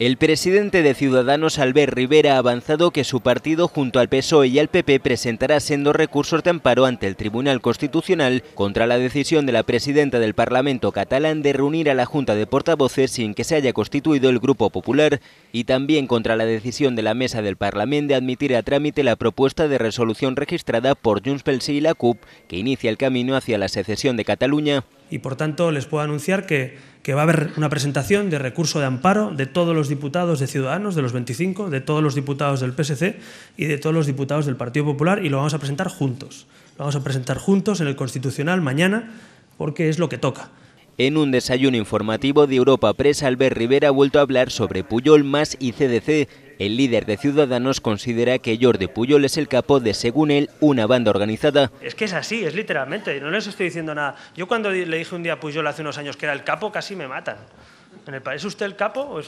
El presidente de Ciudadanos, Albert Rivera, ha avanzado que su partido, junto al PSOE y al PP, presentará siendo recursos de amparo ante el Tribunal Constitucional contra la decisión de la presidenta del Parlamento catalán de reunir a la Junta de Portavoces sin que se haya constituido el Grupo Popular y también contra la decisión de la Mesa del Parlamento de admitir a trámite la propuesta de resolución registrada por Junts y la CUP, que inicia el camino hacia la secesión de Cataluña y por tanto les puedo anunciar que, que, va a haber una presentación de recurso de amparo de todos los diputados de Ciudadanos, de los 25, de todos los diputados del PSC y de todos los diputados del Partido Popular y lo vamos a presentar juntos. Lo vamos a presentar juntos en el Constitucional mañana porque es lo que toca. En un desayuno informativo de Europa Press, Albert Rivera ha vuelto a hablar sobre Puyol más y CDC. El líder de Ciudadanos considera que Jordi Puyol es el capo de, según él, una banda organizada. Es que es así, es literalmente, no les estoy diciendo nada. Yo cuando le dije un día a Puyol hace unos años que era el capo, casi me matan. En el país, ¿es usted el capo?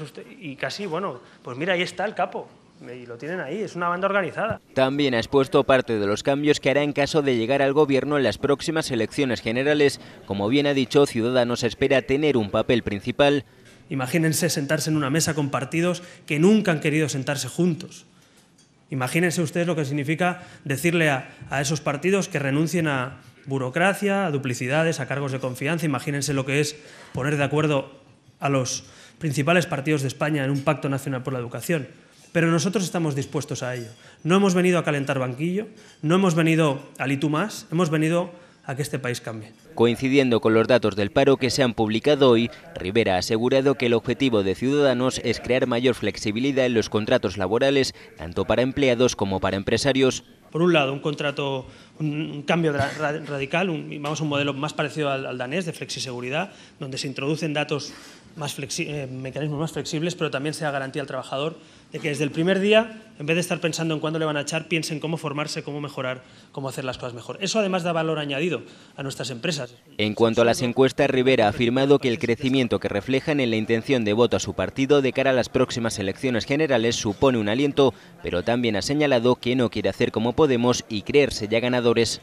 Y casi, bueno, pues mira, ahí está el capo y lo tienen ahí, es una banda organizada. También ha expuesto parte de los cambios que hará en caso de llegar al gobierno en las próximas elecciones generales. Como bien ha dicho, Ciudadanos espera tener un papel principal. Imagínense sentarse en una mesa con partidos que nunca han querido sentarse juntos. Imagínense ustedes lo que significa decirle a, a esos partidos que renuncien a burocracia, a duplicidades, a cargos de confianza. Imagínense lo que es poner de acuerdo a los principales partidos de España en un pacto nacional por la educación pero nosotros estamos dispuestos a ello. No hemos venido a calentar banquillo, no hemos venido a litumas, más, hemos venido a que este país cambie. Coincidiendo con los datos del paro que se han publicado hoy, Rivera ha asegurado que el objetivo de Ciudadanos es crear mayor flexibilidad en los contratos laborales, tanto para empleados como para empresarios, por un lado, un contrato, un, cambio radical, un, vamos un modelo más parecido al, danés de flexiseguridad, donde se introducen datos más eh, mecanismos más flexibles, pero también se da garantía al trabajador de que desde el primer día, en vez de estar pensando en cuándo le van a echar, piensen cómo formarse, cómo mejorar, cómo hacer las cosas mejor. Eso además da valor añadido a nuestras empresas. En cuanto a las encuestas, Rivera ha afirmado que el crecimiento que reflejan en la intención de voto a su partido de cara a las próximas elecciones generales supone un aliento, pero también ha señalado que no quiere hacer como podemos y creerse ya ganadores